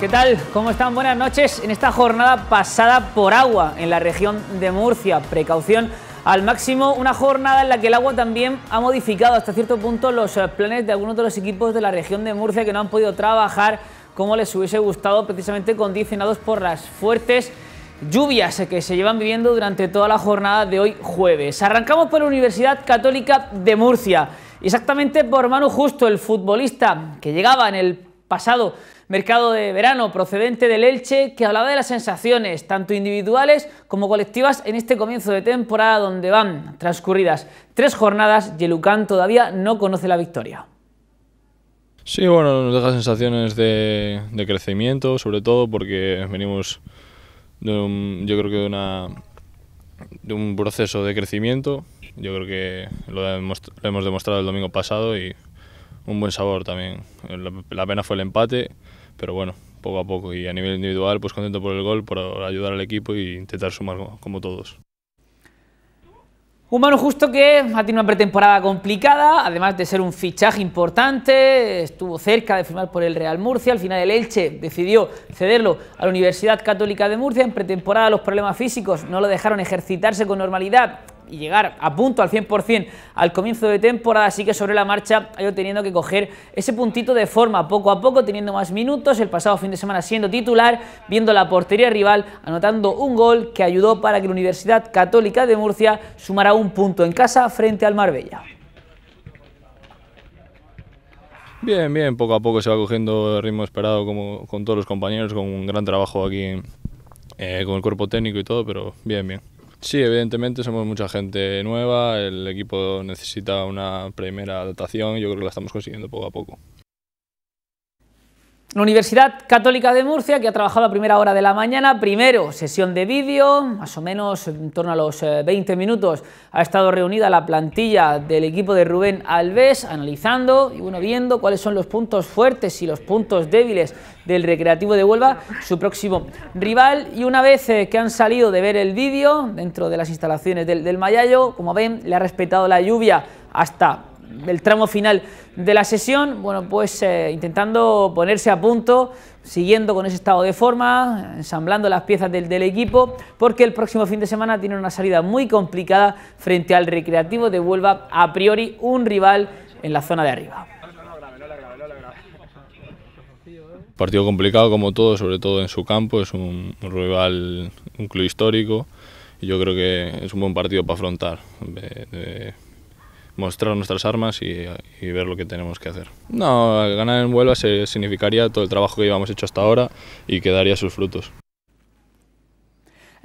¿Qué tal? ¿Cómo están? Buenas noches. En esta jornada pasada por agua en la región de Murcia, precaución al máximo, una jornada en la que el agua también ha modificado hasta cierto punto los eh, planes de algunos de los equipos de la región de Murcia que no han podido trabajar como les hubiese gustado, precisamente condicionados por las fuertes lluvias que se llevan viviendo durante toda la jornada de hoy jueves. Arrancamos por la Universidad Católica de Murcia, exactamente por Manu Justo, el futbolista que llegaba en el pasado mercado de verano procedente del Elche que hablaba de las sensaciones, tanto individuales como colectivas, en este comienzo de temporada donde van transcurridas tres jornadas y el todavía no conoce la victoria. Sí, bueno, nos deja sensaciones de, crecimiento, sobre todo porque venimos, de un, yo creo que de, una, de un proceso de crecimiento. Yo creo que lo hemos, lo hemos demostrado el domingo pasado y un buen sabor también. La, pena fue el empate, pero bueno, poco a poco. Y a nivel individual, pues contento por el gol, por ayudar al equipo e intentar sumar como todos. Un Justo que ha tenido una pretemporada complicada, además de ser un fichaje importante, estuvo cerca de firmar por el Real Murcia, al final el Elche decidió cederlo a la Universidad Católica de Murcia, en pretemporada los problemas físicos no lo dejaron ejercitarse con normalidad, y llegar a punto al 100% al comienzo de temporada, así que sobre la marcha ha ido teniendo que coger ese puntito de forma poco a poco, teniendo más minutos, el pasado fin de semana siendo titular, viendo la portería rival, anotando un gol que ayudó para que la Universidad Católica de Murcia sumara un punto en casa frente al Marbella. Bien, bien, poco a poco se va cogiendo el ritmo esperado como con todos los compañeros, con un gran trabajo aquí eh, con el cuerpo técnico y todo, pero bien, bien. Sí, evidentemente somos mucha gente nueva, el equipo necesita una primera adaptación y yo creo que la estamos consiguiendo poco a poco. La Universidad Católica de Murcia, que ha trabajado a primera hora de la mañana, primero sesión de vídeo, más o menos en torno a los 20 eh, minutos, ha estado reunida la plantilla del equipo de Rubén Alves, analizando y uno viendo cuáles son los puntos fuertes y los puntos débiles del Recreativo de Huelva, su próximo rival. Y una vez eh, que han salido de ver el vídeo, dentro de las instalaciones del, del Mayayo, como ven, le ha respetado la lluvia hasta el tramo final de la sesión, bueno, pues eh, intentando ponerse a punto, siguiendo con ese estado de forma, ensamblando las piezas del, equipo, porque el próximo fin de semana tiene una salida muy complicada frente al Recreativo de Huelva, a priori un rival en la zona de arriba. Partido complicado como todo, sobre todo en su campo, es un, rival, un club histórico, y yo creo que es un buen partido para afrontar mostrar nuestras armas y, ver lo que tenemos que hacer. No, ganar en Huelva significaría todo el trabajo que llevamos hecho hasta ahora y que daría sus frutos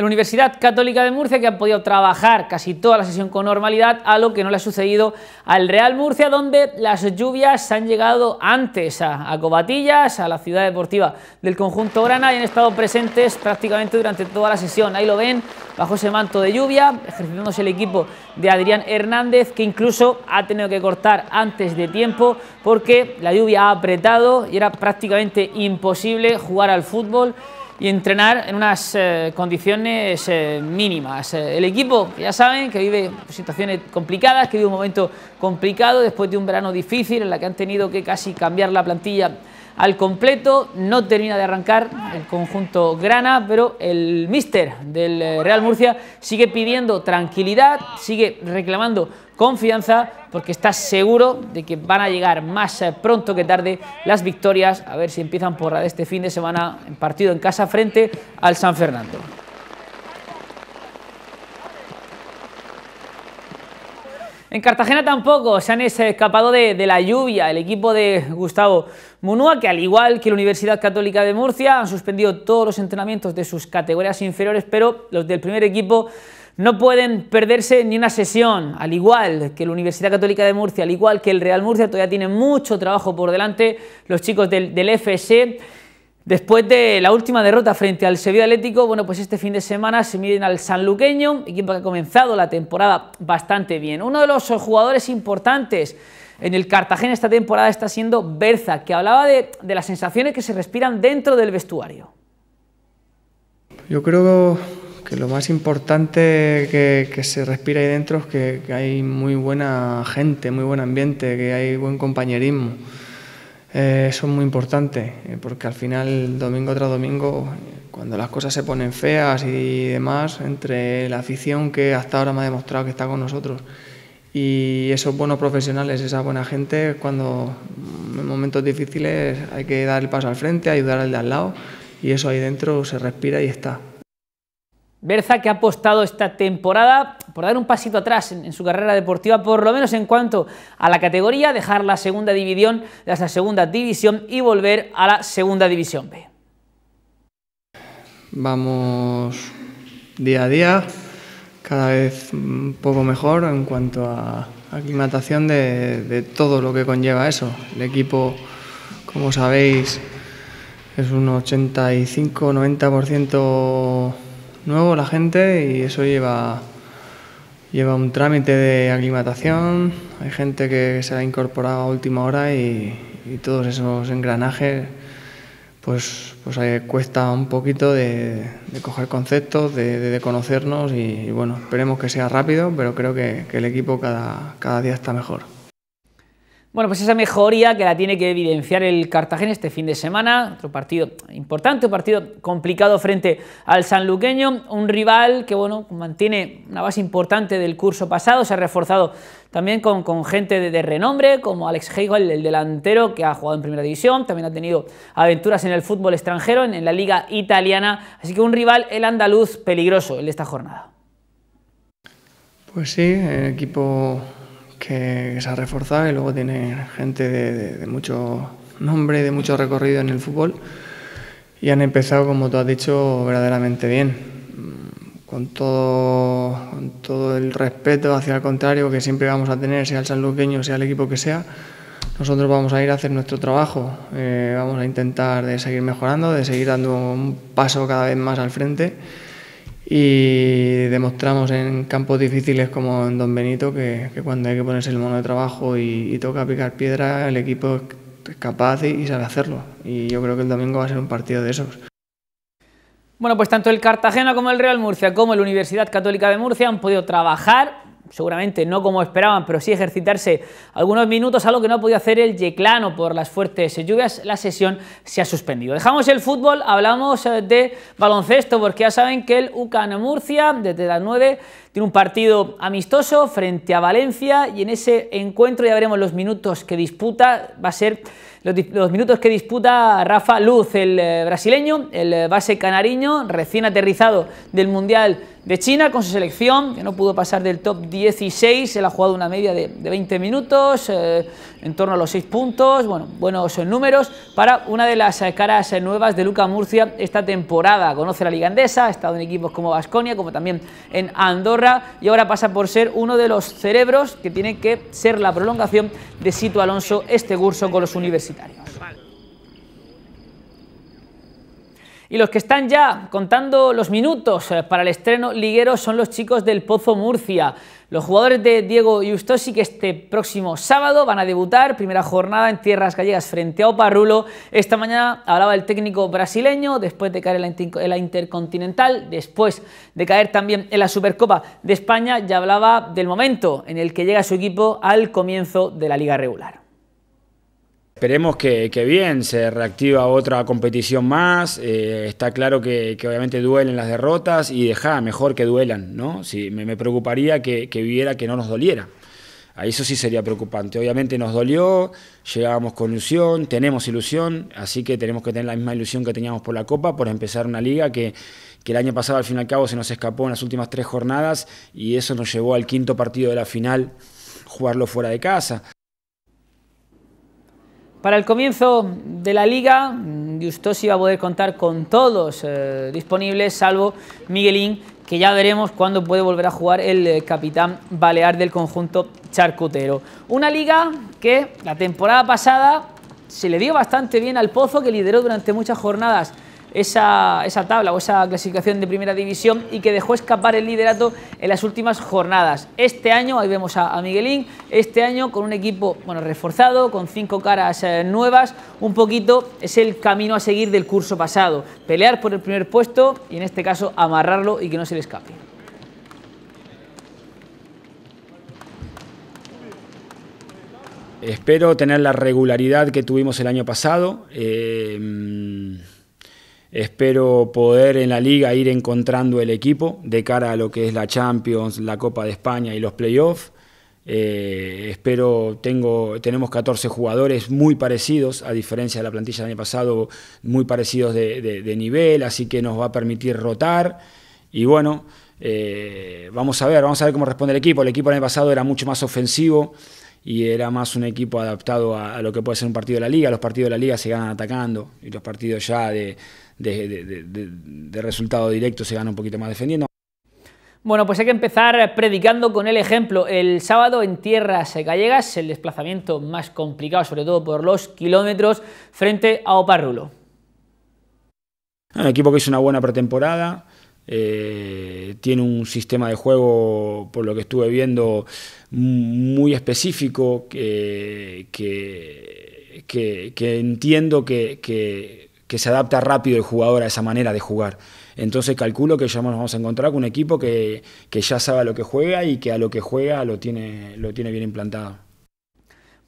la Universidad Católica de Murcia que ha podido trabajar casi toda la sesión con normalidad, a lo que no le ha sucedido al Real Murcia, donde las lluvias han llegado antes a, a a la ciudad deportiva del conjunto Grana, y han estado presentes prácticamente durante toda la sesión. Ahí lo ven, bajo ese manto de lluvia, ejercitándose el equipo de Adrián Hernández, que incluso ha tenido que cortar antes de tiempo porque la lluvia ha apretado y era prácticamente imposible jugar al fútbol y entrenar en unas eh, condiciones eh, mínimas. Eh, el equipo, ya saben, que vive situaciones complicadas, que vive un momento complicado después de un verano difícil en la que han tenido que casi cambiar la plantilla al completo. No termina de arrancar el conjunto grana, pero el míster del eh, Real Murcia sigue pidiendo tranquilidad, sigue reclamando confianza porque está seguro de que van a llegar más eh, pronto que tarde las victorias, a ver si empiezan por de este fin de semana en partido en casa frente al San Fernando. En Cartagena tampoco se han escapado de, la lluvia. El equipo de Gustavo Munua, que al igual que la Universidad Católica de Murcia, han suspendido todos los entrenamientos de sus categorías inferiores, pero los del primer equipo no pueden perderse ni una sesión, al igual que la Universidad Católica de Murcia, al igual que el Real Murcia, todavía tienen mucho trabajo por delante los chicos del, del Después de la última derrota frente al Sevilla Atlético, bueno, pues este fin de semana se miden al sanluqueño, equipo que ha comenzado la temporada bastante bien. Uno de los jugadores importantes en el Cartagena esta temporada está siendo Berza, que hablaba de, las sensaciones que se respiran dentro del vestuario. Yo creo que lo más importante que, se respira ahí dentro es que, hay muy buena gente, muy buen ambiente, que hay buen compañerismo. Eh, eso es muy importante, eh, porque al final, domingo tras domingo, cuando las cosas se ponen feas y demás, entre la afición que hasta ahora me ha demostrado que está con nosotros y esos buenos profesionales, esa buena gente, cuando mm, en momentos difíciles hay que dar el paso al frente, ayudar al de al lado y eso ahí dentro se respira y está. Berza que ha apostado esta temporada por dar un pasito atrás en, su carrera deportiva, por lo menos en cuanto a la categoría, dejar la segunda división, la segunda división y volver a la segunda división B. Vamos día a día, cada vez un poco mejor en cuanto a aclimatación de, de todo lo que conlleva eso. El equipo, como sabéis, es un 85-90% nuevo la gente y eso lleva, lleva un trámite de aclimatación. Hay gente que se ha incorporado a última hora y, todos esos engranajes pues, pues eh, cuesta un poquito de, coger conceptos, de, de conocernos y, bueno, esperemos que sea rápido, pero creo que, que el equipo cada, cada día está mejor. Bueno, pues esa mejoría que la tiene que evidenciar el Cartagena este fin de semana, otro partido importante, un partido complicado frente al sanluqueño, un rival que bueno mantiene una base importante del curso pasado, se ha reforzado también con, gente de, renombre, como Alex Heigl, el delantero que ha jugado en Primera División, también ha tenido aventuras en el fútbol extranjero, en, en la Liga Italiana, así que un rival, el andaluz, peligroso en esta jornada. Pues sí, el equipo que se ha reforzado y luego tiene gente de, mucho nombre, de mucho recorrido en el fútbol y han empezado, como tú has dicho, verdaderamente bien. Mm, con todo, con todo el respeto hacia el contrario que siempre vamos a tener, sea el sanluqueño, sea el equipo que sea, nosotros vamos a ir a hacer nuestro trabajo. Eh, vamos a intentar de seguir mejorando, de seguir dando un paso cada vez más al frente y demostramos en campos difíciles como en Don Benito que, cuando hay que ponerse el mono de trabajo y, toca picar piedra, el equipo es capaz y, y sabe hacerlo. Y yo creo que el domingo va a ser un partido de esos. Bueno, pues tanto el Cartagena como el Real Murcia, como la Universidad Católica de Murcia han podido trabajar seguramente no como esperaban, pero sí ejercitarse algunos minutos, algo que no ha podido hacer el Yeclano por las fuertes lluvias, la sesión se ha suspendido. Dejamos el fútbol, hablamos eh, de baloncesto, porque ya saben que el UCAN Murcia, desde las 9, tiene un partido amistoso frente a Valencia y en ese encuentro ya veremos los minutos que disputa, va a ser los, minutos que disputa Rafa Luz, el eh, brasileño, el eh, base canariño, recién aterrizado del Mundial de China con su selección, que no pudo pasar del top 16, él ha jugado una media de, 20 minutos, eh, en torno a los 6 puntos, bueno, buenos números para una de las caras nuevas de Luca Murcia esta temporada. Conoce la Liga Andesa, ha estado en equipos como Vasconia, como también en Andorra, y ahora pasa por ser uno de los cerebros que tiene que ser la prolongación de Sito Alonso este curso con los universitarios. Y los que están ya contando los minutos eh, para el estreno liguero son los chicos del Pozo Murcia. Los jugadores de Diego Yustosi que este próximo sábado van a debutar, primera jornada en tierras gallegas frente a Oparulo. Esta mañana hablaba el técnico brasileño, después de caer en la Intercontinental, después de caer también en la Supercopa de España, ya hablaba del momento en el que llega su equipo al comienzo de la liga regular. Esperemos que, bien, se reactiva otra competición más. Eh, está claro que, obviamente duelen las derrotas y deja mejor que duelan, ¿no? si me, preocuparía que, que, viera que no nos doliera. A eso sí sería preocupante. Obviamente nos dolió, llegábamos con ilusión, tenemos ilusión, así que tenemos que tener la misma ilusión que teníamos por la Copa, por empezar una liga que, que el año pasado al fin y al cabo se nos escapó en las últimas tres jornadas y eso nos llevó al quinto partido de la final, jugarlo fuera de casa. Para el comienzo de la liga, Justosi va a poder contar con todos eh, disponibles, salvo Miguelín, que ya veremos cuándo puede volver a jugar el eh, capitán balear del conjunto charcutero. Una liga que la temporada pasada se le dio bastante bien al Pozo, que lideró durante muchas jornadas esa, tabla o esa clasificación de primera división y que dejó escapar el liderato en las últimas jornadas. Este año, ahí vemos a, Miguelín, este año con un equipo bueno, reforzado, con cinco caras eh, nuevas, un poquito es el camino a seguir del curso pasado. Pelear por el primer puesto y en este caso amarrarlo y que no se le escape. Espero tener la regularidad que tuvimos el año pasado. Eh, Espero poder en la liga ir encontrando el equipo de cara a lo que es la Champions, la Copa de España y los playoffs. Eh, espero, tengo, tenemos 14 jugadores muy parecidos, a diferencia de la plantilla del año pasado, muy parecidos de, nivel, así que nos va a permitir rotar. Y bueno, eh, vamos a ver, vamos a ver cómo responde el equipo. El equipo del año pasado era mucho más ofensivo y era más un equipo adaptado a, lo que puede ser un partido de la liga. Los partidos de la liga se ganan atacando y los partidos ya de, resultado directo se ganan un poquito más defendiendo. Bueno, pues hay que empezar predicando con el ejemplo. El sábado en tierras gallegas, el desplazamiento más complicado, sobre todo por los kilómetros, frente a Oparrulo. Un equipo que hizo una buena pretemporada, eh, tiene un sistema de juego, por lo que estuve viendo, muy específico que, que, entiendo que, se adapta rápido el jugador a esa manera de jugar. Entonces calculo que ya nos vamos a encontrar con un equipo que, ya sabe a lo que juega y que a lo que juega lo tiene, lo tiene bien implantado.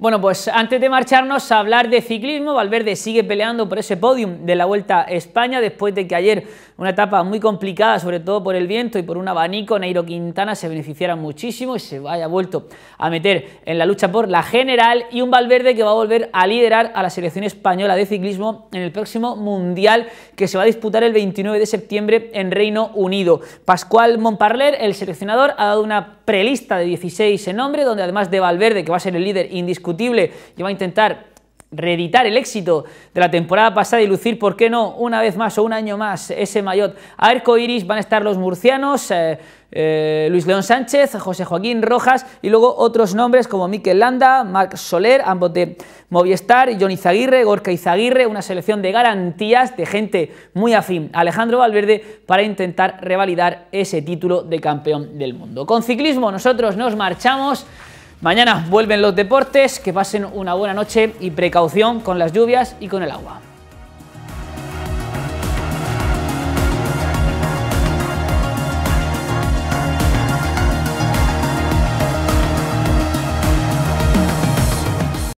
Bueno, pues antes de marcharnos a hablar de ciclismo, Valverde sigue peleando por ese podium de la Vuelta a España después de que ayer una etapa muy complicada, sobre todo por el viento y por un abanico, Neiro Quintana se beneficiara muchísimo y se haya vuelto a meter en la lucha por la general y un Valverde que va a volver a liderar a la selección española de ciclismo en el próximo Mundial que se va a disputar el 29 de septiembre en Reino Unido. Pascual Montparler, el seleccionador, ha dado una prelista de 16 en nombre, donde además de Valverde, que va a ser el líder indiscutible, y va a intentar reeditar el éxito de la temporada pasada y lucir, ¿por qué no?, una vez más o un año más ese maillot. A Iris van a estar los murcianos, eh, eh, Luis León Sánchez, José Joaquín Rojas y luego otros nombres como Miquel Landa, Marc Soler, ambos de Movistar, Johnny Zaguirre, Gorka Izaguirre, una selección de garantías de gente muy afín Alejandro Valverde para intentar revalidar ese título de campeón del mundo. Con ciclismo nosotros nos marchamos. Mañana vuelven los deportes, que pasen una buena noche y precaución con las lluvias y con el agua.